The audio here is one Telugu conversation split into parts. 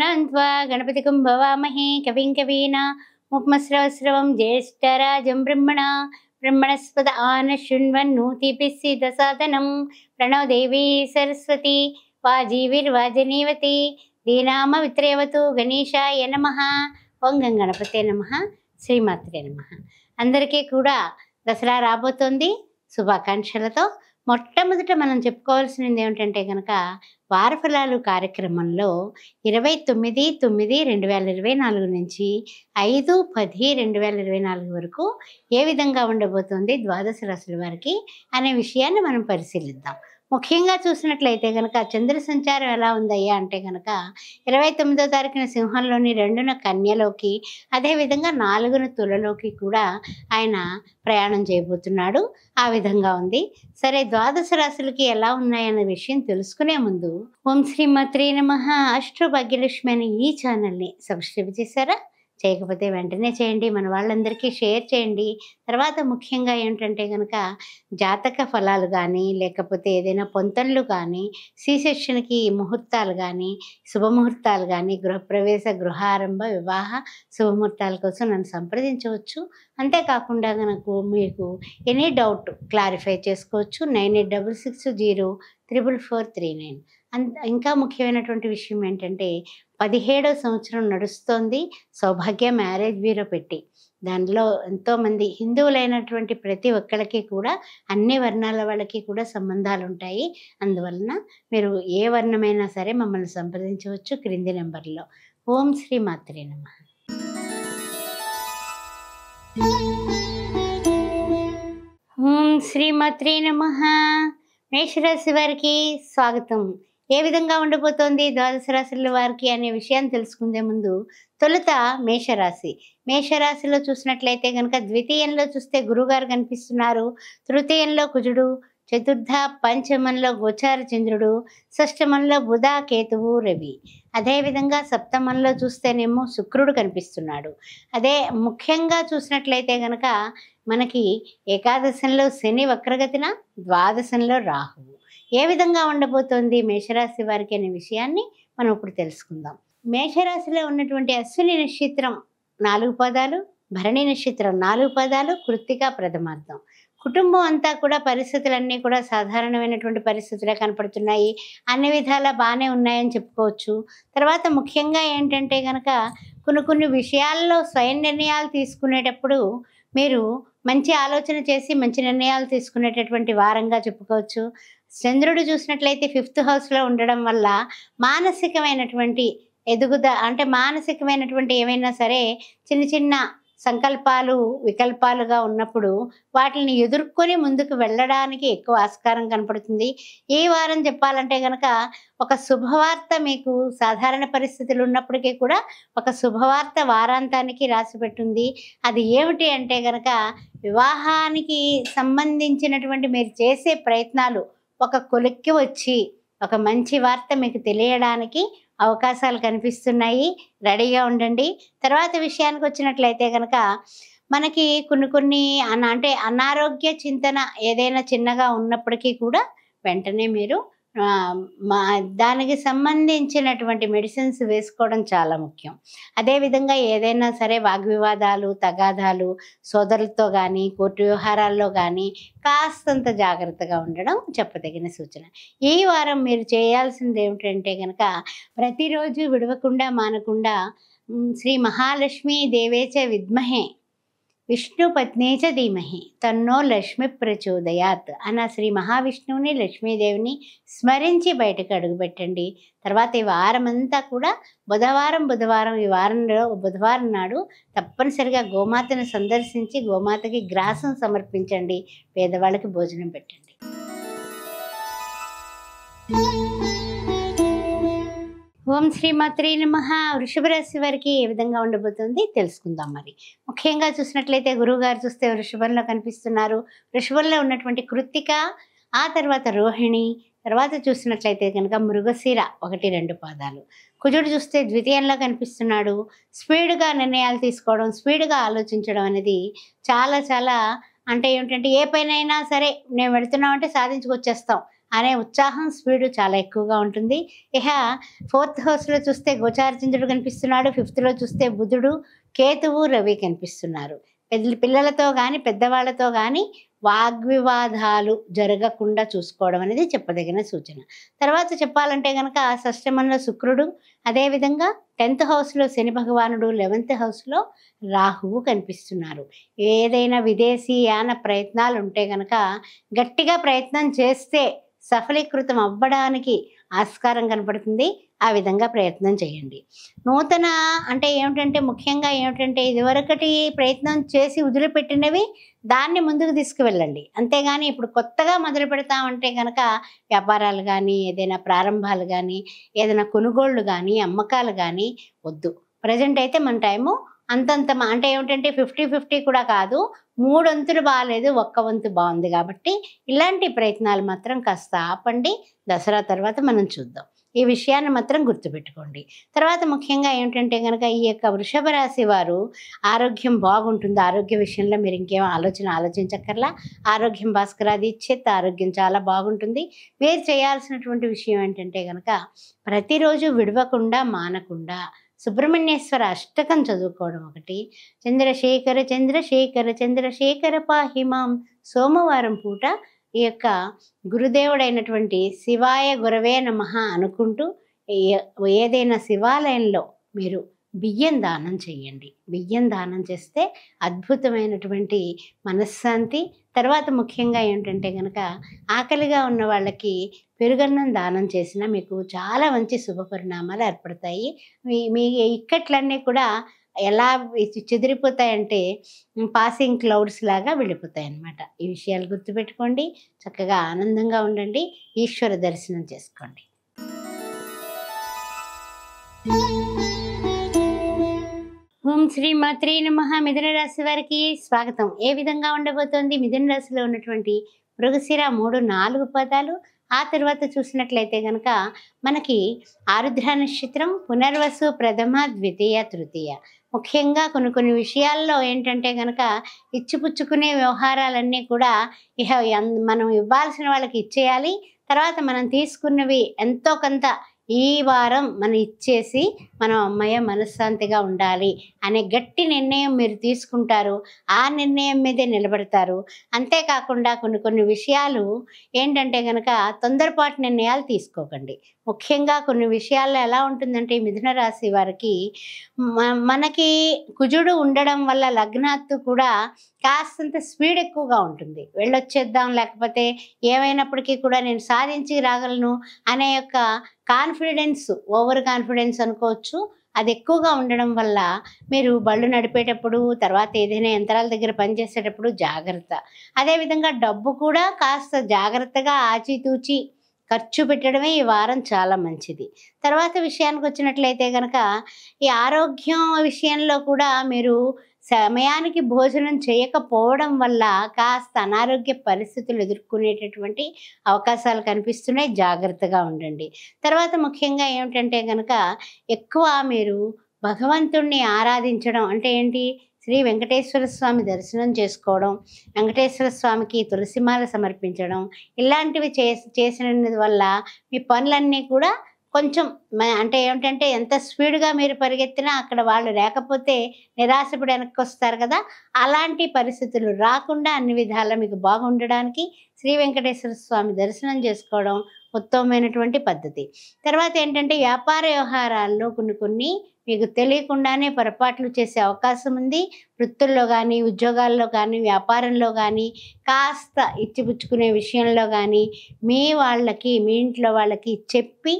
నన్వా గణపతి కుంభవామహే కవిం కవీనా ముమశ్రవస్రవం జ్యేష్ఠరాజం బ్రహ్మణ బ్రహ్మణస్పద ఆన శృణ్వన్ నూతి పిసిద సాధనం ప్రణవదేవీ సరస్వతి వాజీవిర్వాజనీవతి దీనామ విత్రేవతు గణేషాయ నమ వంగం గణపతే నమ శ్రీమాత్రే నమ అందరికీ కూడా దసరా రాబోతోంది శుభాకాంక్షలతో మొట్టమొదట మనం చెప్పుకోవాల్సింది ఏమిటంటే కనుక వారఫలాలు కార్యక్రమంలో ఇరవై తొమ్మిది తొమ్మిది రెండు వేల ఇరవై నాలుగు నుంచి ఐదు పది రెండు వేల ఇరవై నాలుగు వరకు ఏ విధంగా ఉండబోతోంది ద్వాదశ రాశుల వారికి అనే విషయాన్ని మనం పరిశీలిద్దాం ముఖ్యంగా చూసినట్లయితే కనుక చంద్ర సంచారం ఎలా ఉందయ్యా అంటే కనుక ఇరవై తొమ్మిదో తారీఖున సింహంలోని రెండున కన్యలోకి అదేవిధంగా నాలుగున తులలోకి కూడా ఆయన ప్రయాణం చేయబోతున్నాడు ఆ విధంగా ఉంది సరే ద్వాదశ రాశులకి ఎలా ఉన్నాయన్న విషయం తెలుసుకునే ముందు ఓం శ్రీ మత్రీ నమ అష్ట్రభాగ్యలక్ష్మి అనే ఈ ఛానల్ని సబ్స్క్రైబ్ చేశారా చేయకపోతే వెంటనే చేయండి మన వాళ్ళందరికీ షేర్ చేయండి తర్వాత ముఖ్యంగా ఏంటంటే కనుక జాతక ఫలాలు కానీ లేకపోతే ఏదైనా పొంతన్లు కానీ సీసెక్షన్కి ముహూర్తాలు కానీ శుభముహూర్తాలు కానీ గృహప్రవేశ గృహారంభ వివాహ శుభముహూర్తాల కోసం నన్ను సంప్రదించవచ్చు అంతేకాకుండా కనుక మీకు ఎనీ డౌట్ క్లారిఫై చేసుకోవచ్చు nine eight double six zero triple four three nine ఇంకా ముఖ్యమైనటువంటి విషయం ఏంటంటే పదిహేడో సంవత్సరం నడుస్తోంది సౌభాగ్య మ్యారేజ్ బ్యూరో పెట్టి దానిలో ఎంతోమంది హిందువులైనటువంటి ప్రతి ఒక్కరికి కూడా అన్ని వర్ణాల వాళ్ళకి కూడా సంబంధాలు ఉంటాయి అందువలన మీరు ఏ వర్ణమైనా సరే మమ్మల్ని సంప్రదించవచ్చు క్రింది నెంబర్లో ఓం శ్రీ మాత్రే నమ ఓం శ్రీమాత్రే నమ మేషరాశి వారికి స్వాగతం ఏ విధంగా ఉండబోతోంది ద్వాదశ రాశుల వారికి అనే విషయాన్ని తెలుసుకుందే ముందు తొలుత మేషరాశి మేషరాశిలో చూసినట్లయితే కనుక ద్వితీయంలో చూస్తే గురుగారు కనిపిస్తున్నారు తృతీయంలో కుజుడు చతుర్థ పంచమంలో గోచార చంద్రుడు షష్టమంలో బుధ కేతువు రవి అదేవిధంగా సప్తమంలో చూస్తేనేమో శుక్రుడు కనిపిస్తున్నాడు అదే ముఖ్యంగా చూసినట్లయితే కనుక మనకి ఏకాదశంలో శని వక్రగతిన ద్వాదశంలో రాహువు ఏ విధంగా ఉండబోతోంది మేషరాశి వారికి అనే విషయాన్ని మనం ఇప్పుడు తెలుసుకుందాం మేషరాశిలో ఉన్నటువంటి అశ్విని నక్షత్రం నాలుగు పదాలు భరణి నక్షత్రం నాలుగు పదాలు కృత్తిక ప్రథమార్థం కుటుంబం అంతా కూడా పరిస్థితులన్నీ కూడా సాధారణమైనటువంటి పరిస్థితులే కనపడుతున్నాయి అన్ని విధాలా బాగానే ఉన్నాయని చెప్పుకోవచ్చు తర్వాత ముఖ్యంగా ఏంటంటే కనుక కొన్ని కొన్ని విషయాల్లో స్వయం నిర్ణయాలు తీసుకునేటప్పుడు మీరు మంచి ఆలోచన చేసి మంచి నిర్ణయాలు తీసుకునేటటువంటి వారంగా చెప్పుకోవచ్చు చంద్రుడు చూసినట్లయితే ఫిఫ్త్ హౌస్లో ఉండడం వల్ల మానసికమైనటువంటి ఎదుగుద అంటే మానసికమైనటువంటి ఏమైనా సరే చిన్న చిన్న సంకల్పాలు వికల్పాలుగా ఉన్నప్పుడు వాటిని ఎదుర్కొని ముందుకు వెళ్ళడానికి ఎక్కువ ఆస్కారం కనపడుతుంది ఈ వారం చెప్పాలంటే కనుక ఒక శుభవార్త మీకు సాధారణ పరిస్థితులు ఉన్నప్పటికీ కూడా ఒక శుభవార్త వారాంతానికి రాసిపెట్టింది అది ఏమిటి అంటే కనుక వివాహానికి సంబంధించినటువంటి మీరు చేసే ప్రయత్నాలు ఒక కొలిక్కి వచ్చి ఒక మంచి వార్త మీకు తెలియడానికి అవకాశాలు కనిపిస్తున్నాయి రెడీగా ఉండండి తర్వాత విషయానికి వచ్చినట్లయితే కనుక మనకి కొన్ని కొన్ని అన అంటే అనారోగ్య చింతన ఏదైనా చిన్నగా ఉన్నప్పటికీ కూడా వెంటనే మీరు మా దానికి సంబంధించినటువంటి మెడిసిన్స్ వేసుకోవడం చాలా ముఖ్యం అదేవిధంగా ఏదైనా సరే వాగ్వివాదాలు తగాదాలు సోదరులతో కానీ కోర్టు వ్యవహారాల్లో కానీ కాస్తంత జాగ్రత్తగా ఉండడం చెప్పదగిన సూచన ఈ వారం మీరు చేయాల్సింది ఏమిటంటే కనుక ప్రతిరోజు విడవకుండా మానకుండా శ్రీ మహాలక్ష్మీ దేవేచ విద్మహే విష్ణుపత్నే చ ధీమహి తన్నో లక్ష్మి ప్రచోదయాత్ అన్న శ్రీ మహావిష్ణువుని లక్ష్మీదేవిని స్మరించి బయటకు అడుగుపెట్టండి తర్వాత ఈ వారం అంతా కూడా బుధవారం బుధవారం ఈ వారంలో బుధవారం నాడు తప్పనిసరిగా గోమాతను సందర్శించి గోమాతకి గ్రాసం సమర్పించండి పేదవాళ్ళకి భోజనం పెట్టండి ఓం శ్రీమాత్రి నమ వృషభ రాశి వారికి ఏ విధంగా ఉండబోతుంది తెలుసుకుందాం మరి ముఖ్యంగా చూసినట్లయితే గురువుగారు చూస్తే వృషభంలో కనిపిస్తున్నారు వృషభంలో ఉన్నటువంటి కృత్తిక ఆ తర్వాత రోహిణి తర్వాత చూసినట్లయితే కనుక మృగశీర ఒకటి రెండు పాదాలు కుజుడు చూస్తే ద్వితీయంలో కనిపిస్తున్నాడు స్పీడ్గా నిర్ణయాలు తీసుకోవడం స్పీడ్గా ఆలోచించడం అనేది చాలా చాలా అంటే ఏమిటంటే ఏ అయినా సరే మేము వెళుతున్నామంటే సాధించుకొచ్చేస్తాం అనే ఉత్సాహం స్పీడ్ చాలా ఎక్కువగా ఉంటుంది ఇహ ఫోర్త్ హౌస్లో చూస్తే గోచారచంద్రుడు కనిపిస్తున్నాడు ఫిఫ్త్లో చూస్తే బుధుడు కేతువు రవి కనిపిస్తున్నారు పెద్ద పిల్లలతో కానీ పెద్దవాళ్ళతో కానీ వాగ్వివాదాలు జరగకుండా చూసుకోవడం అనేది చెప్పదగిన సూచన తర్వాత చెప్పాలంటే కనుక షష్టమంలో శుక్రుడు అదేవిధంగా టెన్త్ హౌస్లో శని భగవానుడు లెవెన్త్ హౌస్లో రాహువు కనిపిస్తున్నారు ఏదైనా విదేశీయాన ప్రయత్నాలు ఉంటే కనుక గట్టిగా ప్రయత్నం చేస్తే సఫలీకృతం అవ్వడానికి ఆస్కారం కనపడుతుంది ఆ విధంగా ప్రయత్నం చేయండి నూతన అంటే ఏమిటంటే ముఖ్యంగా ఏమిటంటే ఇదివరకటి ప్రయత్నం చేసి వదిలిపెట్టినవి దాన్ని ముందుకు తీసుకువెళ్ళండి అంతేగాని ఇప్పుడు కొత్తగా మొదలు పెడతామంటే కనుక వ్యాపారాలు కానీ ఏదైనా ప్రారంభాలు కానీ ఏదైనా కొనుగోళ్ళు కానీ అమ్మకాలు కానీ వద్దు ప్రజెంట్ అయితే మన టైము అంతంత అంటే ఏమిటంటే ఫిఫ్టీ ఫిఫ్టీ కూడా కాదు మూడు వంతులు బాగాలేదు ఒక్క వంతు బాగుంది కాబట్టి ఇలాంటి ప్రయత్నాలు మాత్రం కాస్త ఆపండి దసరా తర్వాత మనం చూద్దాం ఈ విషయాన్ని మాత్రం గుర్తుపెట్టుకోండి తర్వాత ముఖ్యంగా ఏమిటంటే కనుక ఈ యొక్క వృషభ రాశి వారు ఆరోగ్యం బాగుంటుంది ఆరోగ్య విషయంలో మీరు ఇంకేం ఆలోచన ఆలోచించక్కర్లా ఆరోగ్యం భాస్కరాది చెత్త ఆరోగ్యం చాలా బాగుంటుంది మీరు చేయాల్సినటువంటి విషయం ఏంటంటే కనుక ప్రతిరోజు విడవకుండా మానకుండా సుబ్రహ్మణ్యేశ్వర అష్టకం చదువుకోవడం ఒకటి చంద్రశేఖర చంద్రశేఖర చంద్రశేఖర పాహిమాం సోమవారం పూట ఈ యొక్క గురుదేవుడైనటువంటి శివాయ గురవే నమ అనుకుంటూ ఏదైనా శివాలయంలో మీరు బియ్యం దానం చేయండి బియ్యం దానం చేస్తే అద్భుతమైనటువంటి మనశ్శాంతి తర్వాత ముఖ్యంగా ఏంటంటే కనుక ఆకలిగా ఉన్న వాళ్ళకి పెరుగన్నం దానం చేసినా మీకు చాలా మంచి శుభ పరిణామాలు ఏర్పడతాయి మీ మీ ఇక్కట్లన్నీ కూడా ఎలా చెదిరిపోతాయంటే పాసింగ్ క్లౌడ్స్ లాగా వెళ్ళిపోతాయి అన్నమాట ఈ విషయాలు గుర్తుపెట్టుకోండి చక్కగా ఆనందంగా ఉండండి ఈశ్వర దర్శనం చేసుకోండి ఓం శ్రీ మాత్రే నమ మిథున రాశి వారికి స్వాగతం ఏ విధంగా ఉండబోతోంది మిథున రాశిలో ఉన్నటువంటి మృగశిరా మూడు నాలుగు పదాలు ఆ తర్వాత చూసినట్లయితే కనుక మనకి ఆరుద్ర నక్షత్రం పునర్వసు ప్రథమ ద్వితీయ తృతీయ ముఖ్యంగా కొన్ని కొన్ని విషయాల్లో ఏంటంటే కనుక ఇచ్చిపుచ్చుకునే వ్యవహారాలన్నీ కూడా ఇహ మనం ఇవ్వాల్సిన వాళ్ళకి ఇచ్చేయాలి తర్వాత మనం తీసుకున్నవి ఎంతో కొంత ఈ వారం మనం ఇచ్చేసి మనం అమ్మయ్య మనశ్శాంతిగా ఉండాలి అనే గట్టి నిర్ణయం మీరు తీసుకుంటారు ఆ నిర్ణయం మీదే నిలబడతారు అంతేకాకుండా కొన్ని కొన్ని విషయాలు ఏంటంటే కనుక తొందరపాటు నిర్ణయాలు తీసుకోకండి ముఖ్యంగా కొన్ని విషయాల్లో ఎలా ఉంటుందంటే మిథున రాశి వారికి మనకి కుజుడు ఉండడం వల్ల లగ్నాత్తు కూడా కాస్తంత స్పీడ్ ఎక్కువగా ఉంటుంది వెళ్ళొచ్చేద్దాం లేకపోతే ఏమైనప్పటికీ కూడా నేను సాధించి రాగలను అనే యొక్క కాన్ఫిడెన్స్ ఓవర్ కాన్ఫిడెన్స్ అనుకోవచ్చు అది ఎక్కువగా ఉండడం వల్ల మీరు బళ్ళు నడిపేటప్పుడు తర్వాత ఏదైనా యంత్రాల దగ్గర పనిచేసేటప్పుడు జాగ్రత్త అదేవిధంగా డబ్బు కూడా కాస్త జాగ్రత్తగా ఆచితూచి ఖర్చు పెట్టడమే ఈ వారం చాలా మంచిది తర్వాత విషయానికి వచ్చినట్లయితే కనుక ఈ ఆరోగ్యం విషయంలో కూడా మీరు సమయానికి భోజనం చేయకపోవడం వల్ల కాస్త అనారోగ్య పరిస్థితులు ఎదుర్కొనేటటువంటి అవకాశాలు కనిపిస్తున్నాయి జాగ్రత్తగా ఉండండి తర్వాత ముఖ్యంగా ఏమిటంటే కనుక ఎక్కువ మీరు భగవంతుణ్ణి ఆరాధించడం అంటే ఏంటి శ్రీ వెంకటేశ్వర స్వామి దర్శనం చేసుకోవడం వెంకటేశ్వర స్వామికి తులసిమాల సమర్పించడం ఇలాంటివి చేసిన వల్ల మీ పనులన్నీ కూడా కొంచెం అంటే ఏమిటంటే ఎంత స్పీడ్గా మీరు పరిగెత్తినా అక్కడ వాళ్ళు లేకపోతే నిరాశపడి వెనక్కి వస్తారు కదా అలాంటి పరిస్థితులు రాకుండా అన్ని విధాలా మీకు బాగుండడానికి శ్రీ వెంకటేశ్వర స్వామి దర్శనం చేసుకోవడం ఉత్తమమైనటువంటి పద్ధతి తర్వాత ఏంటంటే వ్యాపార వ్యవహారాల్లో కొన్ని కొన్ని మీకు తెలియకుండానే పొరపాట్లు చేసే అవకాశం ఉంది వృత్తుల్లో కానీ ఉద్యోగాల్లో కానీ వ్యాపారంలో కానీ కాస్త ఇచ్చిపుచ్చుకునే విషయంలో కానీ మీ వాళ్ళకి మీ ఇంట్లో వాళ్ళకి చెప్పి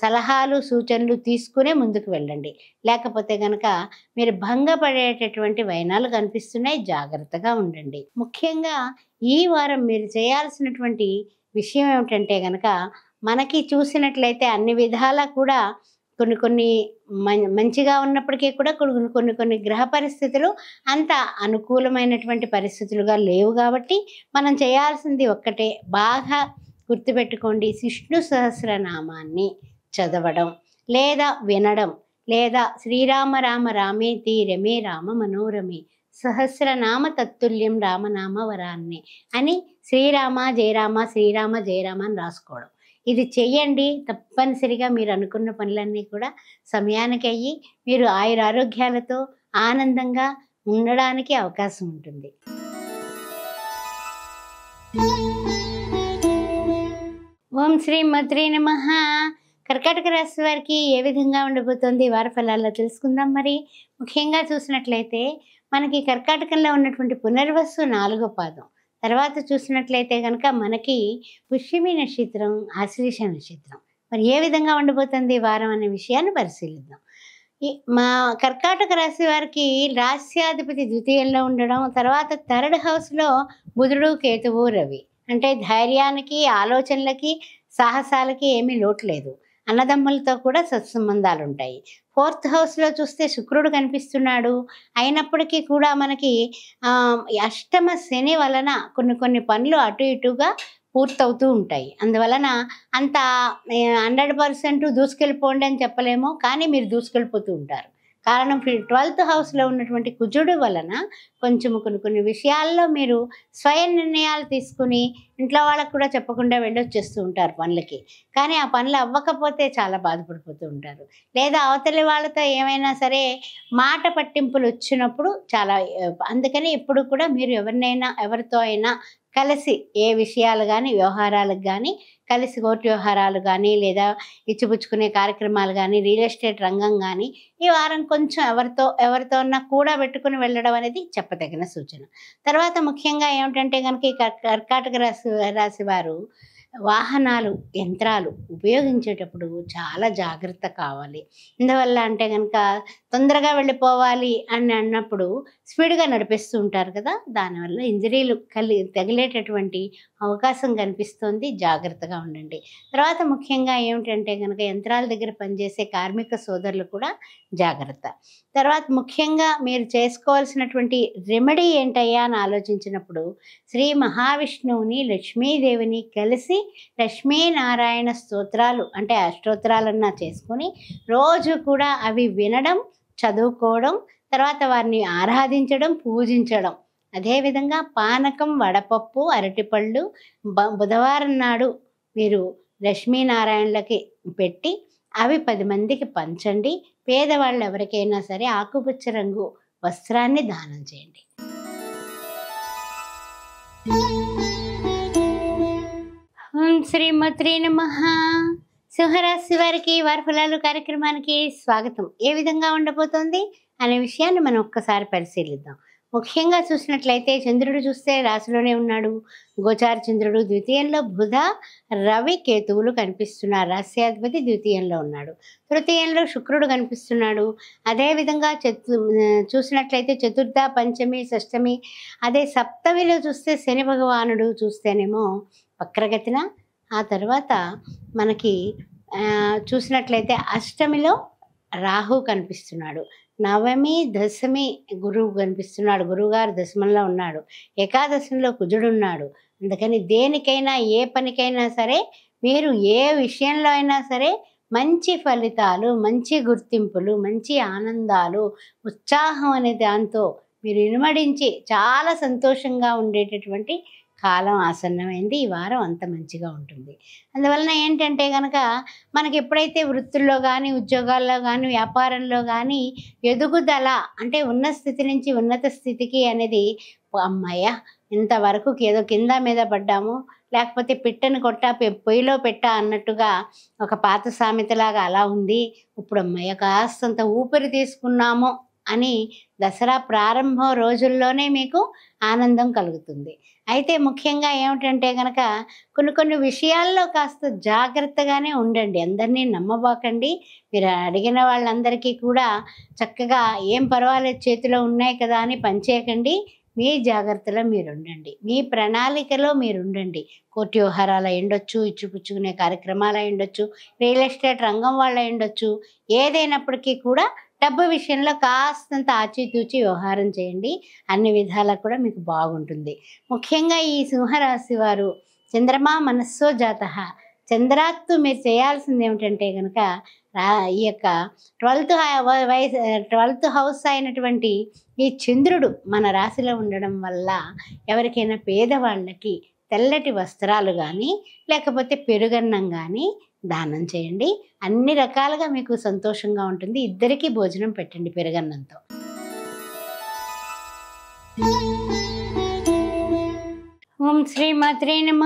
సలహాలు సూచనలు తీసుకునే ముందుకు వెళ్ళండి లేకపోతే కనుక మీరు భంగపడేటటువంటి వైనాలు కనిపిస్తున్నాయి జాగ్రత్తగా ఉండండి ముఖ్యంగా ఈ వారం మీరు చేయాల్సినటువంటి విషయం ఏమిటంటే కనుక మనకి చూసినట్లయితే అన్ని విధాలా కూడా కొన్ని కొన్ని మంచిగా ఉన్నప్పటికీ కూడా కొన్ని కొన్ని కొన్ని గ్రహ పరిస్థితులు అంత అనుకూలమైనటువంటి పరిస్థితులుగా లేవు కాబట్టి మనం చేయాల్సింది ఒక్కటే బాగా గుర్తుపెట్టుకోండి విష్ణు సహస్రనామాన్ని చదవడం లేదా వినడం లేదా శ్రీరామ రామ రామేతి రమే రామ మనోరమే సహస్రనామ తత్తుల్యం రామనామ వరాన్ని అని శ్రీరామ జయరామ శ్రీరామ జయరామ అని రాసుకోవడం ఇది చేయండి తప్పనిసరిగా మీరు అనుకున్న పనులన్నీ కూడా సమయానికి అయ్యి మీరు ఆయుర ఆరోగ్యాలతో ఆనందంగా ఉండడానికి అవకాశం ఉంటుంది ఓం శ్రీ మద్రి నమ కర్కాటక రాశి వారికి ఏ విధంగా ఉండబోతోంది వార ఫలాల్లో తెలుసుకుందాం మరి ముఖ్యంగా చూసినట్లయితే మనకి కర్కాటకంలో ఉన్నటువంటి పునర్వస్సు నాలుగో పాదం తర్వాత చూసినట్లయితే కనుక మనకి పుష్యమి నక్షత్రం ఆశ్లేష నక్షత్రం మరి ఏ విధంగా ఉండబోతుంది వారం అనే విషయాన్ని పరిశీలిద్దాం మా కర్కాటక రాశి వారికి రాశ్యాధిపతి ద్వితీయంలో ఉండడం తర్వాత థర్డ్ హౌస్లో బుధుడు కేతువు రవి అంటే ధైర్యానికి ఆలోచనలకి సాహసాలకి ఏమీ లోటు లేదు అన్నదమ్ములతో కూడా సత్సంబంధాలు ఉంటాయి ఫోర్త్ హౌస్లో చూస్తే శుక్రుడు కనిపిస్తున్నాడు అయినప్పటికీ కూడా మనకి అష్టమ శని వలన కొన్ని కొన్ని పనులు అటు ఇటుగా పూర్తవుతూ ఉంటాయి అందువలన అంత హండ్రెడ్ పర్సెంట్ దూసుకెళ్ళిపోండి అని చెప్పలేము కానీ మీరు దూసుకెళ్ళిపోతూ ఉంటారు కారణం ట్వెల్త్ హౌస్లో ఉన్నటువంటి కుజుడు వలన కొంచెం కొన్ని కొన్ని విషయాల్లో మీరు స్వయం నిర్ణయాలు తీసుకుని ఇంట్లో వాళ్ళకు కూడా చెప్పకుండా వెళ్ళొచ్చేస్తూ ఉంటారు పనులకి కానీ ఆ పనులు అవ్వకపోతే చాలా బాధపడిపోతూ ఉంటారు లేదా అవతలి వాళ్ళతో ఏమైనా సరే మాట పట్టింపులు వచ్చినప్పుడు చాలా అందుకని ఎప్పుడు కూడా మీరు ఎవరినైనా ఎవరితో అయినా కలిసి ఏ విషయాలు కానీ వ్యవహారాలకు కానీ కలిసి ఓటు వ్యవహారాలు కానీ లేదా ఇచ్చిపుచ్చుకునే కార్యక్రమాలు కానీ రియల్ ఎస్టేట్ రంగం కానీ ఈ వారం కొంచెం ఎవరితో ఎవరితో ఉన్నా కూడా పెట్టుకుని వెళ్ళడం అనేది చెప్పదగిన సూచన తర్వాత ముఖ్యంగా ఏమిటంటే కనుక ఈ కర్కాటక రాశి రాశి వారు వాహనాలు యంత్రాలు ఉపయోగించేటప్పుడు చాలా జాగ్రత్త కావాలి ఎందువల్ల అంటే కనుక తొందరగా వెళ్ళిపోవాలి అని అన్నప్పుడు స్పీడ్గా నడిపిస్తూ ఉంటారు కదా దానివల్ల ఇంజరీలు కలి తగిలేటటువంటి అవకాశం కనిపిస్తుంది జాగ్రత్తగా ఉండండి తర్వాత ముఖ్యంగా ఏమిటంటే కనుక యంత్రాల దగ్గర పనిచేసే కార్మిక సోదరులు కూడా జాగ్రత్త తర్వాత ముఖ్యంగా మీరు చేసుకోవాల్సినటువంటి రెమెడీ ఏంటయ్యా అని ఆలోచించినప్పుడు శ్రీ మహావిష్ణువుని లక్ష్మీదేవిని కలిసి చేసి లక్ష్మీనారాయణ స్తోత్రాలు అంటే అష్టోత్తరాలన్నా చేసుకొని రోజు కూడా అవి వినడం చదువుకోవడం తర్వాత వారిని ఆరాధించడం పూజించడం అదేవిధంగా పానకం వడపప్పు అరటిపళ్ళు బుధవారం నాడు మీరు లక్ష్మీనారాయణలకి పెట్టి అవి పది మందికి పంచండి పేదవాళ్ళు ఎవరికైనా సరే ఆకుపచ్చ రంగు వస్త్రాన్ని దానం చేయండి ఓం శ్రీ మత్రి సింహరాశి వారికి వారి ఫలాలు కార్యక్రమానికి స్వాగతం ఏ విధంగా ఉండబోతోంది అనే విషయాన్ని మనం ఒక్కసారి పరిశీలిద్దాం ముఖ్యంగా చూసినట్లయితే చంద్రుడు చూస్తే రాశిలోనే ఉన్నాడు గోచార చంద్రుడు ద్వితీయంలో బుధ రవి కేతువులు కనిపిస్తున్నారు రాశ్యాధిపతి ద్వితీయంలో ఉన్నాడు తృతీయంలో శుక్రుడు కనిపిస్తున్నాడు అదేవిధంగా చతు చూసినట్లయితే చతుర్థ పంచమి షష్టమి అదే సప్తమిలో చూస్తే శని భగవానుడు చూస్తేనేమో వక్రగతిన ఆ తర్వాత మనకి చూసినట్లయితే అష్టమిలో రాహు కనిపిస్తున్నాడు నవమి దశమి గురువు కనిపిస్తున్నాడు గురువుగారు దశమంలో ఉన్నాడు ఏకాదశంలో కుజుడు ఉన్నాడు అందుకని దేనికైనా ఏ పనికైనా సరే మీరు ఏ విషయంలో అయినా సరే మంచి ఫలితాలు మంచి గుర్తింపులు మంచి ఆనందాలు ఉత్సాహం అనే దాంతో మీరు ఇనుమడించి చాలా సంతోషంగా ఉండేటటువంటి కాలం ఆసన్నమైంది ఈ వారం అంత మంచిగా ఉంటుంది అందువలన ఏంటంటే కనుక మనకి ఎప్పుడైతే వృత్తుల్లో కానీ ఉద్యోగాల్లో కానీ వ్యాపారంలో కానీ ఎదుగుదల అంటే ఉన్న స్థితి నుంచి ఉన్నత స్థితికి అనేది అమ్మాయ ఇంతవరకు ఏదో కింద మీద పడ్డాము లేకపోతే పిట్టని కొట్ట పొయ్యిలో పెట్ట అన్నట్టుగా ఒక పాత సామెతలాగా అలా ఉంది ఇప్పుడు అమ్మాయి కాస్తంత ఊపిరి తీసుకున్నాము అని దసరా ప్రారంభం రోజుల్లోనే మీకు ఆనందం కలుగుతుంది అయితే ముఖ్యంగా ఏమిటంటే కనుక కొన్ని కొన్ని విషయాల్లో కాస్త జాగ్రత్తగానే ఉండండి అందరినీ నమ్మబోకండి మీరు అడిగిన వాళ్ళందరికీ కూడా చక్కగా ఏం పర్వాలేదు చేతిలో ఉన్నాయి కదా అని పనిచేయకండి మీ జాగ్రత్తలో మీరు ఉండండి మీ ప్రణాళికలో మీరు ఉండండి కోటి వ్యవహారాలు అయ్యుండొచ్చు ఇచ్చిపుచ్చుకునే కార్యక్రమాలు అయ్యుండొచ్చు రియల్ ఎస్టేట్ రంగం వాళ్ళు అయ్యుండొచ్చు ఏదైనప్పటికీ కూడా డబ్బు విషయంలో కాస్తంత ఆచితూచి వ్యవహారం చేయండి అన్ని విధాలా కూడా మీకు బాగుంటుంది ముఖ్యంగా ఈ సింహరాశి వారు చంద్రమా మనస్సో జాత చంద్రాత్తు మీరు చేయాల్సింది ఏమిటంటే కనుక రా ఈ యొక్క ట్వెల్త్ వయసు ట్వెల్త్ హౌస్ అయినటువంటి ఈ చంద్రుడు మన రాశిలో ఉండడం వల్ల ఎవరికైనా పేదవాళ్ళకి తెల్లటి వస్త్రాలు కానీ లేకపోతే పెరుగన్నం కానీ దానం చేయండి అన్ని రకాలుగా మీకు సంతోషంగా ఉంటుంది ఇద్దరికీ భోజనం పెట్టండి పెరగన్నంతో ఓం శ్రీ మాత్రే నమ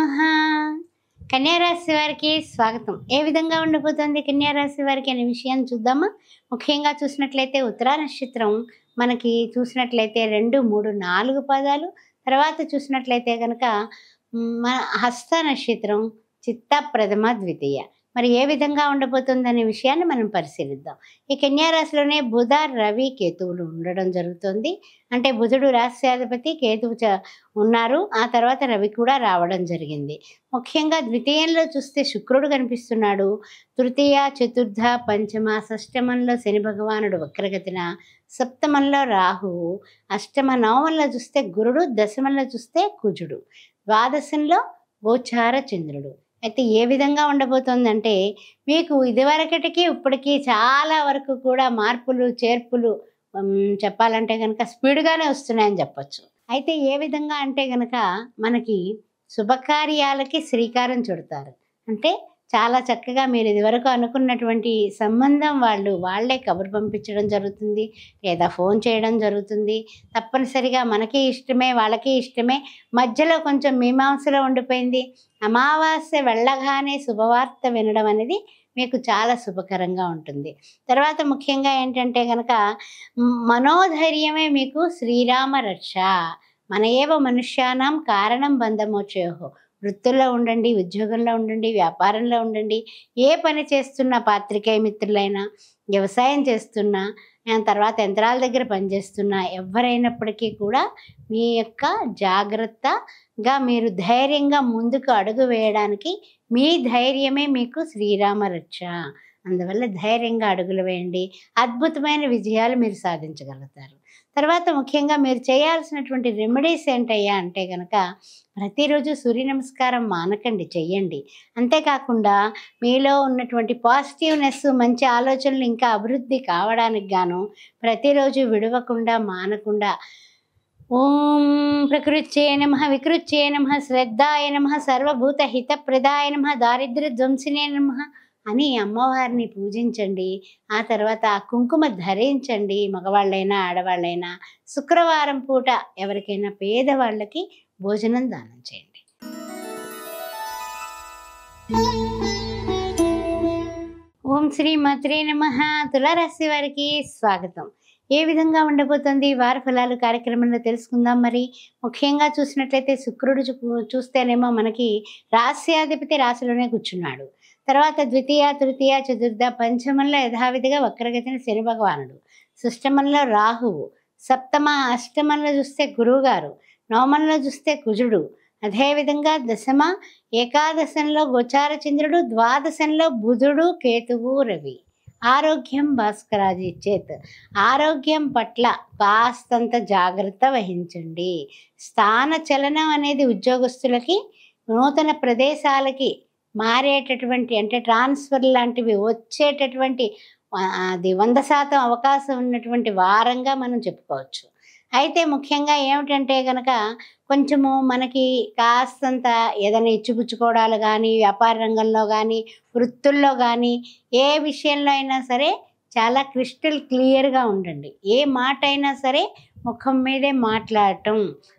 కన్యారాశి వారికి స్వాగతం ఏ విధంగా ఉండిపోతుంది కన్యారాశి వారికి అనే విషయాన్ని చూద్దామా ముఖ్యంగా చూసినట్లయితే ఉత్తరా నక్షత్రం మనకి చూసినట్లయితే రెండు మూడు నాలుగు పదాలు తర్వాత చూసినట్లయితే కనుక మన హస్త నక్షత్రం చిత్త ప్రథమ ద్వితీయ మరి ఏ విధంగా అనే విషయాన్ని మనం పరిశీలిద్దాం ఈ కన్యారాశిలోనే బుధ రవి కేతువులు ఉండడం జరుగుతుంది అంటే బుధుడు రాశ్యాధిపతి కేతువు ఉన్నారు ఆ తర్వాత రవి కూడా రావడం జరిగింది ముఖ్యంగా ద్వితీయంలో చూస్తే శుక్రుడు కనిపిస్తున్నాడు తృతీయ చతుర్థ పంచమ షష్టమంలో శని భగవానుడు వక్రగతిన సప్తమంలో రాహువు అష్టమ నవమంలో చూస్తే గురుడు దశమంలో చూస్తే కుజుడు ద్వాదశంలో గోచార చంద్రుడు అయితే ఏ విధంగా అంటే మీకు ఇదివరకటికి ఇప్పటికీ చాలా వరకు కూడా మార్పులు చేర్పులు చెప్పాలంటే కనుక స్పీడ్గానే వస్తున్నాయని చెప్పచ్చు అయితే ఏ విధంగా అంటే కనుక మనకి శుభకార్యాలకి శ్రీకారం చుడతారు అంటే చాలా చక్కగా మీరు ఇదివరకు అనుకున్నటువంటి సంబంధం వాళ్ళు వాళ్ళే కబురు పంపించడం జరుగుతుంది లేదా ఫోన్ చేయడం జరుగుతుంది తప్పనిసరిగా మనకి ఇష్టమే వాళ్ళకి ఇష్టమే మధ్యలో కొంచెం మీమాంసలో ఉండిపోయింది అమావాస్య వెళ్ళగానే శుభవార్త వినడం అనేది మీకు చాలా శుభకరంగా ఉంటుంది తర్వాత ముఖ్యంగా ఏంటంటే కనుక మనోధైర్యమే మీకు శ్రీరామ రక్ష ఏవ మనుష్యానాం కారణం బంధమోచేహో వృత్తుల్లో ఉండండి ఉద్యోగంలో ఉండండి వ్యాపారంలో ఉండండి ఏ పని చేస్తున్నా పాత్రికేయ మిత్రులైనా వ్యవసాయం చేస్తున్నా తర్వాత యంత్రాల దగ్గర పనిచేస్తున్నా ఎవరైనప్పటికీ కూడా మీ యొక్క జాగ్రత్తగా మీరు ధైర్యంగా ముందుకు అడుగు వేయడానికి మీ ధైర్యమే మీకు శ్రీరామ రక్ష అందువల్ల ధైర్యంగా అడుగులు వేయండి అద్భుతమైన విజయాలు మీరు సాధించగలుగుతారు తర్వాత ముఖ్యంగా మీరు చేయాల్సినటువంటి రెమెడీస్ ఏంటయ్యా అంటే కనుక ప్రతిరోజు సూర్య నమస్కారం మానకండి చెయ్యండి అంతేకాకుండా మీలో ఉన్నటువంటి పాజిటివ్నెస్ మంచి ఆలోచనలు ఇంకా అభివృద్ధి కావడానికి గాను ప్రతిరోజు విడవకుండా మానకుండా ఓం ప్రకృత్యే నమ వికృత్యే నమ శ్రద్ధాయ నమ సర్వభూత హితప్రదాయ నమ దారిద్ర్య ధ్వంసినే నమ అని అమ్మవారిని పూజించండి ఆ తర్వాత కుంకుమ ధరించండి మగవాళ్ళైనా ఆడవాళ్ళైనా శుక్రవారం పూట ఎవరికైనా పేదవాళ్ళకి భోజనం దానం చేయండి ఓం శ్రీ మత్రే నమ తులారాశి వారికి స్వాగతం ఏ విధంగా ఉండబోతుంది వార ఫలాలు కార్యక్రమంలో తెలుసుకుందాం మరి ముఖ్యంగా చూసినట్లయితే శుక్రుడు చూస్తేనేమో మనకి రాశ్యాధిపతి రాశిలోనే కూర్చున్నాడు తర్వాత ద్వితీయ తృతీయ చతుర్థ పంచమంలో యథావిధిగా వక్రగతిన శని భగవానుడు సుష్టమంలో రాహువు సప్తమ అష్టమంలో చూస్తే గురువుగారు నవమంలో చూస్తే కుజుడు అదేవిధంగా దశమ ఏకాదశంలో గోచార చంద్రుడు ద్వాదశంలో బుధుడు కేతువు రవి ఆరోగ్యం భాస్కరాజు చేత్ ఆరోగ్యం పట్ల కాస్తంత జాగ్రత్త వహించండి స్థాన చలనం అనేది ఉద్యోగస్తులకి నూతన ప్రదేశాలకి మారేటటువంటి అంటే ట్రాన్స్ఫర్ లాంటివి వచ్చేటటువంటి అది వంద శాతం అవకాశం ఉన్నటువంటి వారంగా మనం చెప్పుకోవచ్చు అయితే ముఖ్యంగా ఏమిటంటే కనుక కొంచెము మనకి కాస్తంత ఏదైనా ఇచ్చిపుచ్చుకోవడాలు కానీ వ్యాపార రంగంలో కానీ వృత్తుల్లో కానీ ఏ విషయంలో అయినా సరే చాలా క్రిస్టల్ క్లియర్గా ఉండండి ఏ మాట అయినా సరే ముఖం మీదే మాట్లాడటం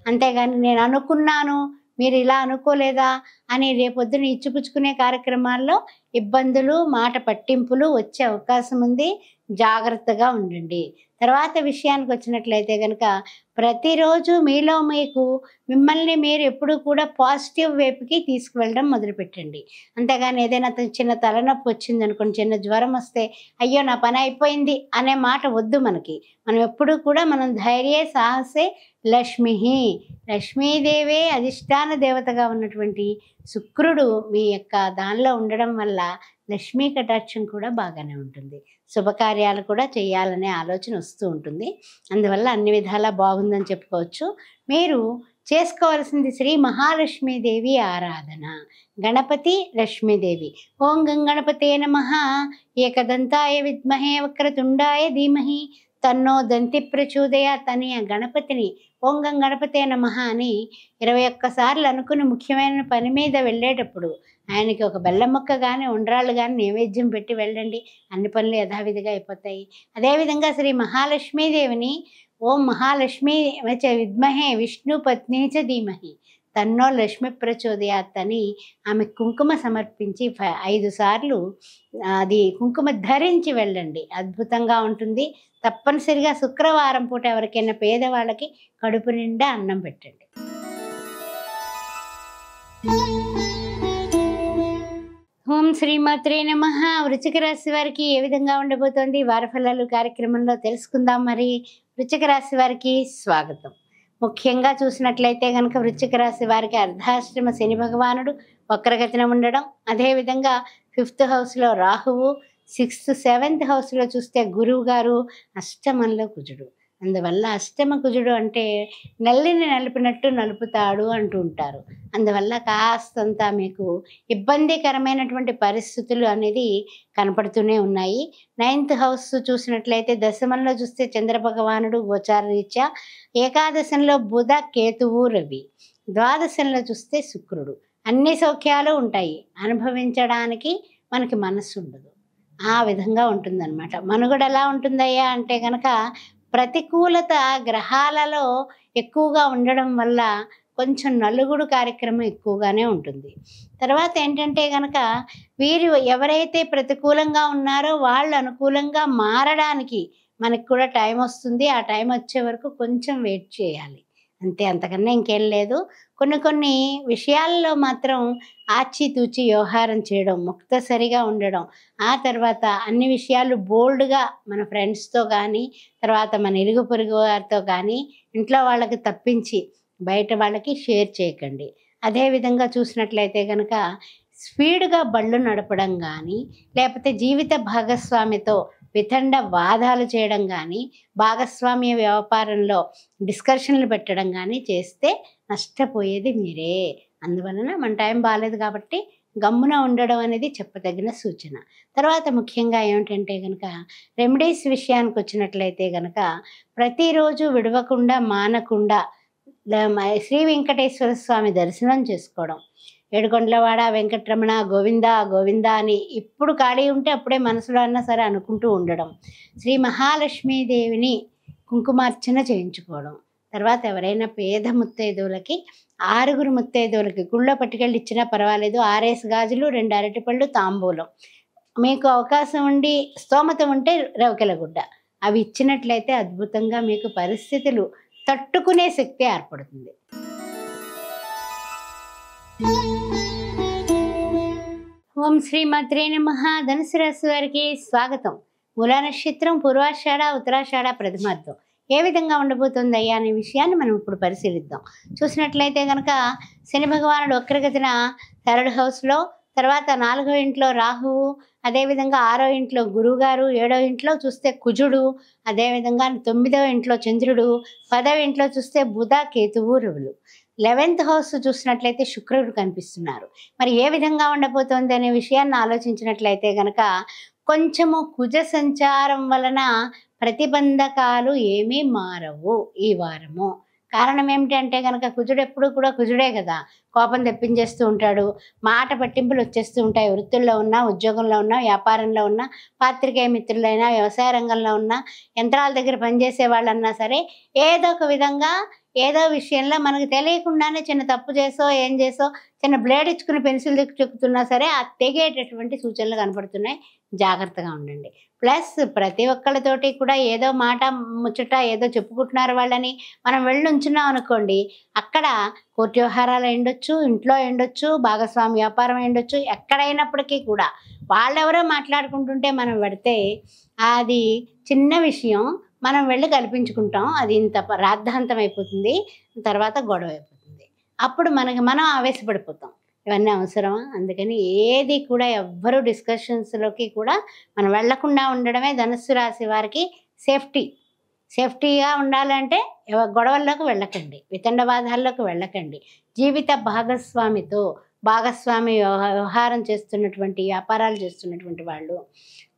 అంతేగాని నేను అనుకున్నాను మీరు ఇలా అనుకోలేదా అని రేపొద్దున ఇచ్చిపుచ్చుకునే కార్యక్రమాల్లో ఇబ్బందులు మాట పట్టింపులు వచ్చే అవకాశం ఉంది జాగ్రత్తగా ఉండండి తర్వాత విషయానికి వచ్చినట్లయితే కనుక ప్రతిరోజు మీలో మీకు మిమ్మల్ని మీరు ఎప్పుడు కూడా పాజిటివ్ వైపుకి తీసుకువెళ్ళడం మొదలుపెట్టండి అంతేగాని ఏదైనా చిన్న తలనొప్పి వచ్చింది అనుకోండి చిన్న జ్వరం వస్తే అయ్యో నా పని అయిపోయింది అనే మాట వద్దు మనకి మనం ఎప్పుడు కూడా మనం ధైర్య సాహసే లక్ష్మి లక్ష్మీదేవే అధిష్టాన దేవతగా ఉన్నటువంటి శుక్రుడు మీ యొక్క దానిలో ఉండడం వల్ల లక్ష్మీ కటాక్షం కూడా బాగానే ఉంటుంది శుభకార్యాలు కూడా చేయాలనే ఆలోచన వస్తూ ఉంటుంది అందువల్ల అన్ని విధాలా బాగుందని చెప్పుకోవచ్చు మీరు చేసుకోవాల్సింది శ్రీ మహాలక్ష్మీదేవి ఆరాధన గణపతి లక్ష్మీదేవి ఓం గంగణపతే నమ ఏకదంతాయ విద్మహే వక్రతుండాయ ధీమహి తన్నో దంతి ప్రచోదయ తనయ గణపతిని ఓంగం గణపతే నమ అని ఇరవై ఒక్కసార్లు అనుకుని ముఖ్యమైన పని మీద వెళ్ళేటప్పుడు ఆయనకి ఒక బెల్లముక్క ముక్క కానీ ఉండ్రాళ్ళు కానీ నైవేద్యం పెట్టి వెళ్ళండి అన్ని పనులు యథావిధిగా అయిపోతాయి అదేవిధంగా శ్రీ మహాలక్ష్మీదేవిని ఓం మహాలక్ష్మి విద్మహే విష్ణు పత్ని చ ధీమహి తన్నో లక్ష్మి ప్రచోదయాత్ అని ఆమె కుంకుమ సమర్పించి ఐదు సార్లు అది కుంకుమ ధరించి వెళ్ళండి అద్భుతంగా ఉంటుంది తప్పనిసరిగా శుక్రవారం పూట ఎవరికైనా పేదవాళ్ళకి కడుపు నిండా అన్నం పెట్టండి ఓం శ్రీమాత్రే నమ వృచిక రాశి వారికి ఏ విధంగా ఉండబోతోంది వారఫలాలు కార్యక్రమంలో తెలుసుకుందాం మరి వృచిక రాశి వారికి స్వాగతం ముఖ్యంగా చూసినట్లయితే కనుక వృచ్చిక రాశి వారికి అర్ధాశ్రమ శని భగవానుడు వక్రగతిన ఉండడం అదేవిధంగా ఫిఫ్త్ హౌస్లో రాహువు సిక్స్త్ సెవెంత్ హౌస్లో చూస్తే గురువు గారు అష్టమంలో కుజుడు అందువల్ల అష్టమకుజుడు అంటే నల్లిని నలిపినట్టు నలుపుతాడు అంటూ ఉంటారు అందువల్ల కాస్తంత మీకు ఇబ్బందికరమైనటువంటి పరిస్థితులు అనేది కనపడుతూనే ఉన్నాయి నైన్త్ హౌస్ చూసినట్లయితే దశమంలో చూస్తే చంద్రభగవానుడు రీత్యా ఏకాదశంలో బుధ కేతువు రవి ద్వాదశంలో చూస్తే శుక్రుడు అన్ని సౌఖ్యాలు ఉంటాయి అనుభవించడానికి మనకి మనస్సు ఉండదు ఆ విధంగా ఉంటుందన్నమాట మనుగడ ఎలా ఉంటుందయ్యా అంటే కనుక ప్రతికూలత గ్రహాలలో ఎక్కువగా ఉండడం వల్ల కొంచెం నలుగుడు కార్యక్రమం ఎక్కువగానే ఉంటుంది తర్వాత ఏంటంటే కనుక వీరు ఎవరైతే ప్రతికూలంగా ఉన్నారో వాళ్ళు అనుకూలంగా మారడానికి మనకు కూడా టైం వస్తుంది ఆ టైం వచ్చే వరకు కొంచెం వెయిట్ చేయాలి అంతే అంతకన్నా ఇంకేం లేదు కొన్ని కొన్ని విషయాల్లో మాత్రం ఆచితూచి వ్యవహారం చేయడం సరిగా ఉండడం ఆ తర్వాత అన్ని విషయాలు బోల్డ్గా మన ఫ్రెండ్స్తో కానీ తర్వాత మన ఇరుగు పొరుగు వారితో కానీ ఇంట్లో వాళ్ళకి తప్పించి బయట వాళ్ళకి షేర్ చేయకండి అదేవిధంగా చూసినట్లయితే కనుక స్పీడ్గా బళ్ళు నడపడం కానీ లేకపోతే జీవిత భాగస్వామితో వితండ వాదాలు చేయడం కానీ భాగస్వామ్య వ్యాపారంలో డిస్కషన్లు పెట్టడం కానీ చేస్తే నష్టపోయేది మీరే అందువలన మన టైం బాగాలేదు కాబట్టి గమ్మున ఉండడం అనేది చెప్పదగిన సూచన తర్వాత ముఖ్యంగా ఏమిటంటే కనుక రెమెడీస్ విషయానికి వచ్చినట్లయితే కనుక ప్రతిరోజు విడవకుండా మానకుండా శ్రీ వెంకటేశ్వర స్వామి దర్శనం చేసుకోవడం ఏడుకొండలవాడ వెంకటరమణ గోవింద గోవింద అని ఇప్పుడు ఖాళీ ఉంటే అప్పుడే మనసులో అన్నా సరే అనుకుంటూ ఉండడం శ్రీ మహాలక్ష్మీదేవిని కుంకుమార్చన చేయించుకోవడం తర్వాత ఎవరైనా పేద ముత్తైదువులకి ఆరుగురు ముత్తైదువులకి గుళ్ళో పట్టుకెళ్ళి ఇచ్చినా పర్వాలేదు ఆరేసు గాజులు రెండు అరటిపళ్ళు తాంబూలం మీకు అవకాశం ఉండి స్తోమత ఉంటే గుడ్డ అవి ఇచ్చినట్లయితే అద్భుతంగా మీకు పరిస్థితులు తట్టుకునే శక్తి ఏర్పడుతుంది ఓం శ్రీ మాత్రే నమ ధనుసు రాశి వారికి స్వాగతం మూలా నక్షత్రం పూర్వాషాఢ ఉత్తరాషాఢ ప్రథమార్థం ఏ విధంగా ఉండబోతుందయ్యా అనే విషయాన్ని మనం ఇప్పుడు పరిశీలిద్దాం చూసినట్లయితే కనుక శని భగవానుడు ఒక్కరిగతిన థర్డ్ హౌస్లో తర్వాత నాలుగో ఇంట్లో రాహువు అదేవిధంగా ఆరో ఇంట్లో గురువుగారు ఏడో ఇంట్లో చూస్తే కుజుడు అదేవిధంగా తొమ్మిదవ ఇంట్లో చంద్రుడు పదవ ఇంట్లో చూస్తే బుధ కేతువు రువులు లెవెన్త్ హౌస్ చూసినట్లయితే శుక్రుడు కనిపిస్తున్నారు మరి ఏ విధంగా ఉండబోతోంది అనే విషయాన్ని ఆలోచించినట్లయితే కనుక కొంచెము కుజ సంచారం వలన ప్రతిబంధకాలు ఏమీ మారవు ఈ వారము కారణం ఏమిటి అంటే కనుక కుజుడు ఎప్పుడు కూడా కుజుడే కదా కోపం తెప్పించేస్తూ ఉంటాడు మాట పట్టింపులు వచ్చేస్తూ ఉంటాయి వృత్తుల్లో ఉన్నా ఉద్యోగంలో ఉన్నా వ్యాపారంలో ఉన్నా పాత్రికేయ మిత్రులైనా వ్యవసాయ రంగంలో ఉన్నా యంత్రాల దగ్గర పనిచేసే వాళ్ళన్నా సరే ఏదో ఒక విధంగా ఏదో విషయంలో మనకు తెలియకుండానే చిన్న తప్పు చేసో ఏం చేసో చిన్న బ్లేడ్ ఇచ్చుకుని పెన్సిల్ చెక్కుతున్నా సరే ఆ తెగేటటువంటి సూచనలు కనపడుతున్నాయి జాగ్రత్తగా ఉండండి ప్లస్ ప్రతి ఒక్కళ్ళతోటి కూడా ఏదో మాట ముచ్చట ఏదో చెప్పుకుంటున్నారు వాళ్ళని మనం వెళ్ళి ఉంచున్నాం అనుకోండి అక్కడ కోర్టు వ్యవహారాలు ఎండొచ్చు ఇంట్లో ఎండొచ్చు భాగస్వామి వ్యాపారం ఎండొచ్చు ఎక్కడైనప్పటికీ కూడా వాళ్ళెవరో మాట్లాడుకుంటుంటే మనం పెడితే అది చిన్న విషయం మనం వెళ్ళి కల్పించుకుంటాం అది ఇంత రాద్ధాంతం అయిపోతుంది తర్వాత గొడవ అయిపోతుంది అప్పుడు మనకి మనం ఆవేశపడిపోతాం ఇవన్నీ అవసరమా అందుకని ఏది కూడా ఎవ్వరూ డిస్కషన్స్లోకి కూడా మనం వెళ్లకుండా ఉండడమే ధనుస్సు రాశి వారికి సేఫ్టీ సేఫ్టీగా ఉండాలంటే గొడవల్లోకి వెళ్ళకండి వితండవాదాల్లోకి వెళ్ళకండి జీవిత భాగస్వామితో భాగస్వామి వ్యవహారం చేస్తున్నటువంటి వ్యాపారాలు చేస్తున్నటువంటి వాళ్ళు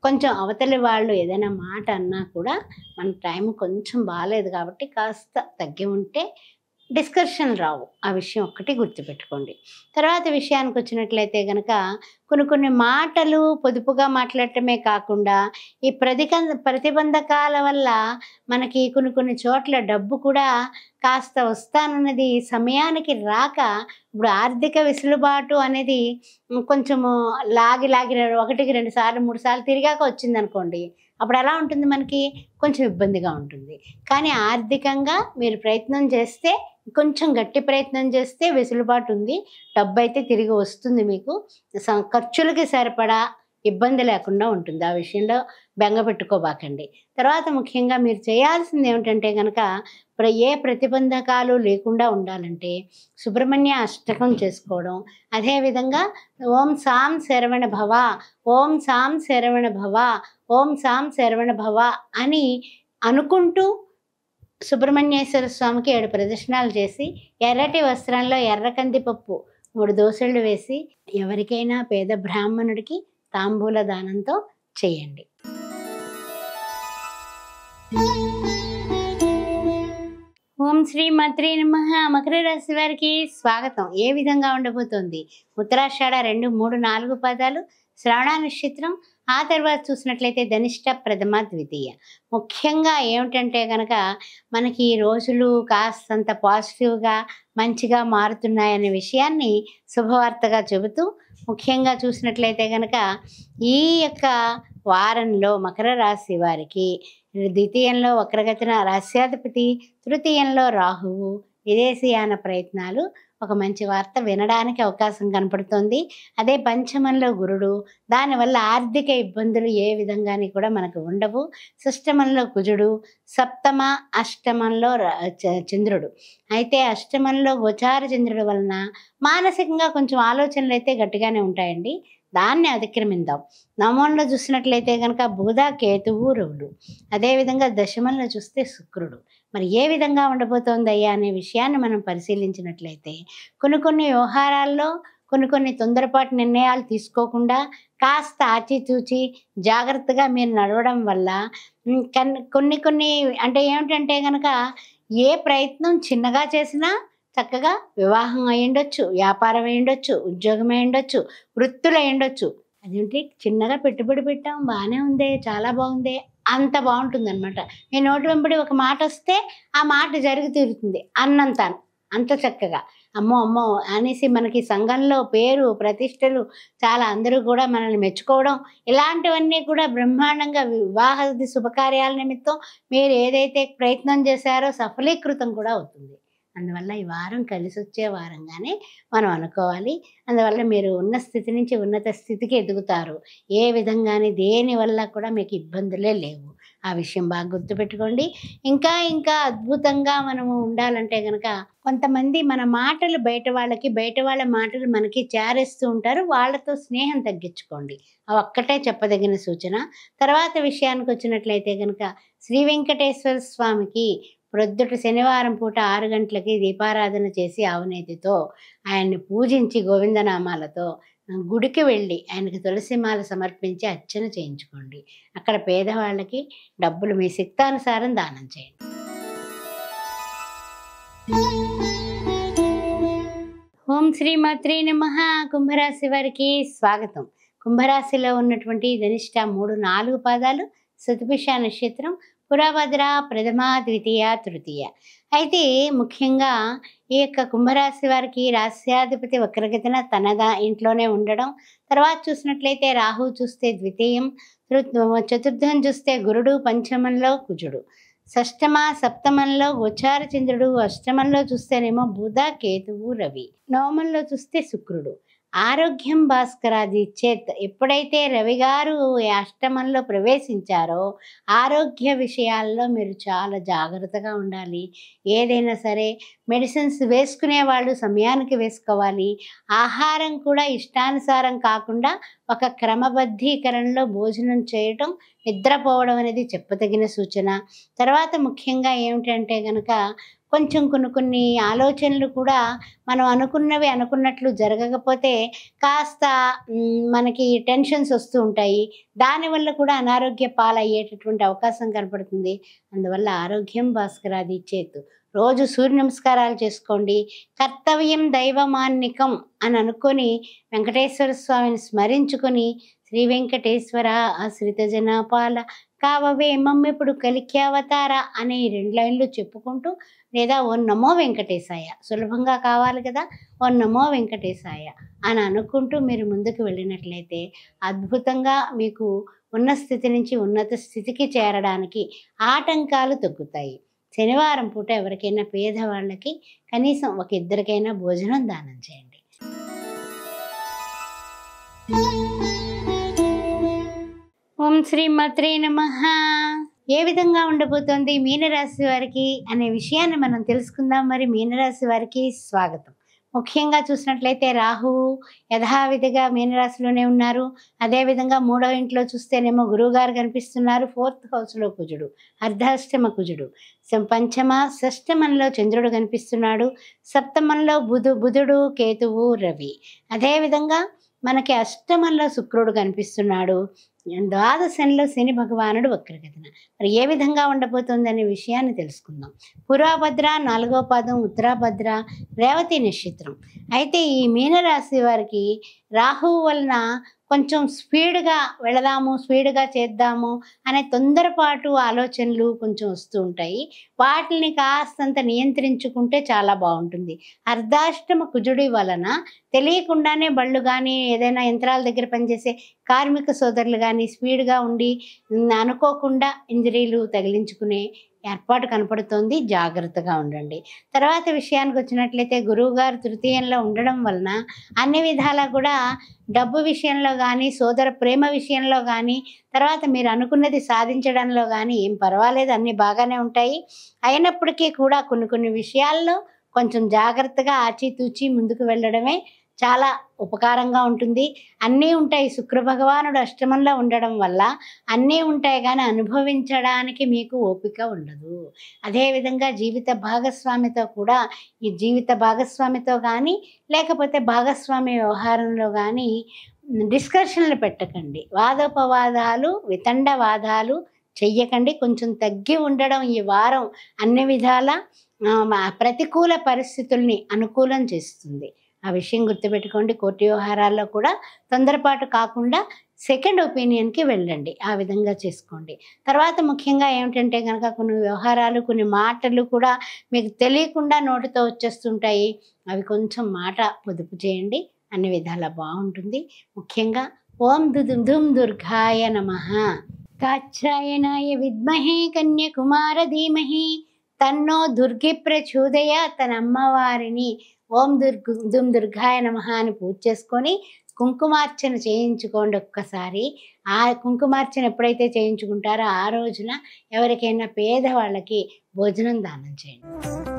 కొంచెం అవతలి వాళ్ళు ఏదైనా మాట అన్నా కూడా మన టైం కొంచెం బాగాలేదు కాబట్టి కాస్త తగ్గి ఉంటే డిస్కర్షన్ రావు ఆ విషయం ఒక్కటి గుర్తుపెట్టుకోండి తర్వాత విషయానికి వచ్చినట్లయితే కనుక కొన్ని కొన్ని మాటలు పొదుపుగా మాట్లాడటమే కాకుండా ఈ ప్రతి ప్రతిబంధకాల వల్ల మనకి కొన్ని కొన్ని చోట్ల డబ్బు కూడా కాస్త వస్తానన్నది సమయానికి రాక ఇప్పుడు ఆర్థిక వెసులుబాటు అనేది కొంచెము లాగి లాగి ఒకటికి రెండు సార్లు మూడు సార్లు తిరిగాక వచ్చిందనుకోండి అప్పుడు ఎలా ఉంటుంది మనకి కొంచెం ఇబ్బందిగా ఉంటుంది కానీ ఆర్థికంగా మీరు ప్రయత్నం చేస్తే కొంచెం గట్టి ప్రయత్నం చేస్తే వెసులుబాటు ఉంది డబ్బు అయితే తిరిగి వస్తుంది మీకు ఖర్చులకి సరిపడా ఇబ్బంది లేకుండా ఉంటుంది ఆ విషయంలో బెంగ పెట్టుకోబాకండి తర్వాత ముఖ్యంగా మీరు చేయాల్సింది ఏమిటంటే కనుక ఏ ప్రతిబంధకాలు లేకుండా ఉండాలంటే సుబ్రహ్మణ్య అష్టకం చేసుకోవడం అదేవిధంగా ఓం సాం శరవణ భవ ఓం సాం శరవణ భవ ఓం సాం శరవణ భవ అని అనుకుంటూ సుబ్రహ్మణ్యేశ్వర స్వామికి ఏడు ప్రదర్శనలు చేసి ఎర్రటి వస్త్రంలో ఎర్ర కందిపప్పు మూడు దోశలు వేసి ఎవరికైనా పేద బ్రాహ్మణుడికి తాంబూల దానంతో చేయండి ఓం శ్రీ మత్రి నమ మకర రాశి వారికి స్వాగతం ఏ విధంగా ఉండబోతోంది ఉత్తరాషాఢ రెండు మూడు నాలుగు పదాలు శ్రవణ నక్షత్రం ఆ తర్వాత చూసినట్లయితే ధనిష్ట ప్రథమ ద్వితీయ ముఖ్యంగా ఏమిటంటే కనుక మనకి రోజులు కాస్తంత పాజిటివ్గా మంచిగా మారుతున్నాయనే విషయాన్ని శుభవార్తగా చెబుతూ ముఖ్యంగా చూసినట్లయితే కనుక ఈ యొక్క వారంలో మకర రాశి వారికి ద్వితీయంలో వక్రగతిన రాశ్యాధిపతి తృతీయంలో రాహువు విదేశీయాన ప్రయత్నాలు ఒక మంచి వార్త వినడానికి అవకాశం కనపడుతుంది అదే పంచమంలో గురుడు దానివల్ల ఆర్థిక ఇబ్బందులు ఏ విధంగాని కూడా మనకు ఉండవు సృష్టమంలో కుజుడు సప్తమ అష్టమంలో చంద్రుడు అయితే అష్టమంలో గోచార చంద్రుడు వలన మానసికంగా కొంచెం ఆలోచనలు అయితే గట్టిగానే ఉంటాయండి దాన్ని అతిక్రమిద్దాం నవంలో చూసినట్లయితే కనుక బుధ కేతువు రవులు అదేవిధంగా దశమంలో చూస్తే శుక్రుడు మరి ఏ విధంగా ఉండబోతోందయ్యా అనే విషయాన్ని మనం పరిశీలించినట్లయితే కొన్ని కొన్ని వ్యవహారాల్లో కొన్ని కొన్ని తొందరపాటు నిర్ణయాలు తీసుకోకుండా కాస్త ఆచితూచి జాగ్రత్తగా మీరు నడవడం వల్ల కొన్ని కొన్ని అంటే ఏమిటంటే కనుక ఏ ప్రయత్నం చిన్నగా చేసినా చక్కగా వివాహం అయ్యుండొచ్చు వ్యాపారం అయ్యుండొచ్చు ఉద్యోగం అయ్యుండొచ్చు వృత్తులు అయ్యుండొచ్చు అదేంటి చిన్నగా పెట్టుబడి పెట్టాం బాగానే ఉంది చాలా బాగుంది అంత అనమాట నేను నోటి వెంబడి ఒక మాట వస్తే ఆ మాట జరిగి తీరుతుంది అన్నంతాను అంత చక్కగా అమ్మో అమ్మో అనేసి మనకి సంఘంలో పేరు ప్రతిష్టలు చాలా అందరూ కూడా మనల్ని మెచ్చుకోవడం ఇలాంటివన్నీ కూడా బ్రహ్మాండంగా వివాహది శుభకార్యాల నిమిత్తం మీరు ఏదైతే ప్రయత్నం చేశారో సఫలీకృతం కూడా అవుతుంది అందువల్ల ఈ వారం కలిసి వచ్చే వారంగానే మనం అనుకోవాలి అందువల్ల మీరు ఉన్న స్థితి నుంచి ఉన్నత స్థితికి ఎదుగుతారు ఏ విధంగానే దేనివల్ల కూడా మీకు ఇబ్బందులే లేవు ఆ విషయం బాగా గుర్తుపెట్టుకోండి ఇంకా ఇంకా అద్భుతంగా మనము ఉండాలంటే కనుక కొంతమంది మన మాటలు బయట వాళ్ళకి బయట వాళ్ళ మాటలు మనకి చేరేస్తూ ఉంటారు వాళ్ళతో స్నేహం తగ్గించుకోండి అవి ఒక్కటే చెప్పదగిన సూచన తర్వాత విషయానికి వచ్చినట్లయితే కనుక శ్రీ వెంకటేశ్వర స్వామికి ప్రొద్దుట శనివారం పూట ఆరు గంటలకి దీపారాధన చేసి అవినీతితో ఆయన్ని పూజించి గోవిందనామాలతో గుడికి వెళ్ళి ఆయనకి తులసిమాల సమర్పించి అర్చన చేయించుకోండి అక్కడ పేదవాళ్ళకి డబ్బులు మీ శక్తానుసారం దానం చేయండి ఓం శ్రీ మాత్రే నమ కుంభరాశి వారికి స్వాగతం కుంభరాశిలో ఉన్నటువంటి ధనిష్ట మూడు నాలుగు పాదాలు సుతిపిష నక్షత్రం పురాభద్ర ప్రథమ ద్వితీయ తృతీయ అయితే ముఖ్యంగా ఈ యొక్క కుంభరాశి వారికి రాశ్యాధిపతి వక్రగతిన తనదా ఇంట్లోనే ఉండడం తర్వాత చూసినట్లయితే రాహు చూస్తే ద్వితీయం చతుర్థం చూస్తే గురుడు పంచమంలో కుజుడు షష్టమ సప్తమంలో గోచార చంద్రుడు అష్టమంలో చూస్తేనేమో బుధ కేతువు రవి నవమంలో చూస్తే శుక్రుడు ఆరోగ్యం భాస్కరాది చేత్ ఎప్పుడైతే రవి గారు అష్టమంలో ప్రవేశించారో ఆరోగ్య విషయాల్లో మీరు చాలా జాగ్రత్తగా ఉండాలి ఏదైనా సరే మెడిసిన్స్ వేసుకునే వాళ్ళు సమయానికి వేసుకోవాలి ఆహారం కూడా ఇష్టానుసారం కాకుండా ఒక క్రమబద్ధీకరణలో భోజనం చేయటం నిద్రపోవడం అనేది చెప్పదగిన సూచన తర్వాత ముఖ్యంగా ఏమిటంటే కనుక కొంచెం కొన్ని కొన్ని ఆలోచనలు కూడా మనం అనుకున్నవి అనుకున్నట్లు జరగకపోతే కాస్త మనకి టెన్షన్స్ వస్తూ ఉంటాయి దానివల్ల కూడా అనారోగ్య పాలయ్యేటటువంటి అవకాశం కనపడుతుంది అందువల్ల ఆరోగ్యం భాస్కరాది చేతు రోజు సూర్య నమస్కారాలు చేసుకోండి కర్తవ్యం దైవమాన్నికం అని అనుకొని వెంకటేశ్వర స్వామిని స్మరించుకొని శ్రీ వెంకటేశ్వర ఆశ్రిత జనాపాల కావవే మమ్మెప్పుడు కలిఖ్యావతార అనే రెండు లైన్లు చెప్పుకుంటూ లేదా ఓ నమో వెంకటేశాయ సులభంగా కావాలి కదా ఓ నమో వెంకటేశాయ అని అనుకుంటూ మీరు ముందుకు వెళ్ళినట్లయితే అద్భుతంగా మీకు ఉన్న స్థితి నుంచి ఉన్నత స్థితికి చేరడానికి ఆటంకాలు తగ్గుతాయి శనివారం పూట ఎవరికైనా పేదవాళ్ళకి కనీసం ఒక ఇద్దరికైనా భోజనం దానం చేయండి ఓం శ్రీ మత్రే నమ ఏ విధంగా ఉండబోతోంది మీనరాశి వారికి అనే విషయాన్ని మనం తెలుసుకుందాం మరి మీనరాశి వారికి స్వాగతం ముఖ్యంగా చూసినట్లయితే రాహువు యథావిధిగా మీనరాశిలోనే ఉన్నారు అదేవిధంగా మూడవ ఇంట్లో చూస్తేనేమో గురువుగారు కనిపిస్తున్నారు ఫోర్త్ హౌస్లో కుజుడు అర్ధాష్టమ కుజుడు పంచమ షష్టమంలో చంద్రుడు కనిపిస్తున్నాడు సప్తమంలో బుధు బుధుడు కేతువు రవి అదేవిధంగా మనకి అష్టమంలో శుక్రుడు కనిపిస్తున్నాడు ద్వాదశంలో శని భగవానుడు వక్రగతిన మరి ఏ విధంగా ఉండబోతుందనే విషయాన్ని తెలుసుకుందాం పూర్వభద్ర నాలుగో పాదం ఉత్తరాభద్ర రేవతి నక్షత్రం అయితే ఈ మీనరాశి వారికి రాహువు వలన కొంచెం స్పీడ్గా వెళదాము స్పీడ్గా చేద్దాము అనే తొందరపాటు ఆలోచనలు కొంచెం వస్తూ ఉంటాయి వాటిని కాస్తంత నియంత్రించుకుంటే చాలా బాగుంటుంది అర్ధాష్టమ కుజుడి వలన తెలియకుండానే బళ్ళు కానీ ఏదైనా యంత్రాల దగ్గర పనిచేసే కార్మిక సోదరులు కానీ స్పీడ్గా ఉండి అనుకోకుండా ఇంజరీలు తగిలించుకునే ఏర్పాటు కనపడుతోంది జాగ్రత్తగా ఉండండి తర్వాత విషయానికి వచ్చినట్లయితే గురువుగారు తృతీయంలో ఉండడం వలన అన్ని విధాలా కూడా డబ్బు విషయంలో కానీ సోదర ప్రేమ విషయంలో కానీ తర్వాత మీరు అనుకున్నది సాధించడంలో కానీ ఏం పర్వాలేదు అన్నీ బాగానే ఉంటాయి అయినప్పటికీ కూడా కొన్ని కొన్ని విషయాల్లో కొంచెం జాగ్రత్తగా ఆచితూచి ముందుకు వెళ్ళడమే చాలా ఉపకారంగా ఉంటుంది అన్నీ ఉంటాయి శుక్ర భగవానుడు అష్టమంలో ఉండడం వల్ల అన్నీ ఉంటాయి కానీ అనుభవించడానికి మీకు ఓపిక ఉండదు అదేవిధంగా జీవిత భాగస్వామితో కూడా ఈ జీవిత భాగస్వామితో కానీ లేకపోతే భాగస్వామి వ్యవహారంలో కానీ డిస్కషన్లు పెట్టకండి వాదోపవాదాలు వితండవాదాలు చెయ్యకండి కొంచెం తగ్గి ఉండడం ఈ వారం అన్ని విధాల ప్రతికూల పరిస్థితుల్ని అనుకూలం చేస్తుంది ఆ విషయం గుర్తుపెట్టుకోండి కోర్టు వ్యవహారాల్లో కూడా తొందరపాటు కాకుండా సెకండ్ ఒపీనియన్కి వెళ్ళండి ఆ విధంగా చేసుకోండి తర్వాత ముఖ్యంగా ఏమిటంటే కనుక కొన్ని వ్యవహారాలు కొన్ని మాటలు కూడా మీకు తెలియకుండా నోటితో వచ్చేస్తుంటాయి అవి కొంచెం మాట పొదుపు చేయండి అన్ని విధాలా బాగుంటుంది ముఖ్యంగా ఓం దుదు దుమ్ దుర్గాయ నమ కాచ్రాయణాయ విద్మహే కన్యకుమార ధీమహి తన్నో దుర్గి ప్రచోదయ తన అమ్మవారిని ఓం దుర్గ్ దుమ్ దుర్గాయ నమ అని పూజ చేసుకొని కుంకుమార్చన చేయించుకోండి ఒక్కసారి ఆ కుంకుమార్చన ఎప్పుడైతే చేయించుకుంటారో ఆ రోజున ఎవరికైనా పేదవాళ్ళకి భోజనం దానం చేయండి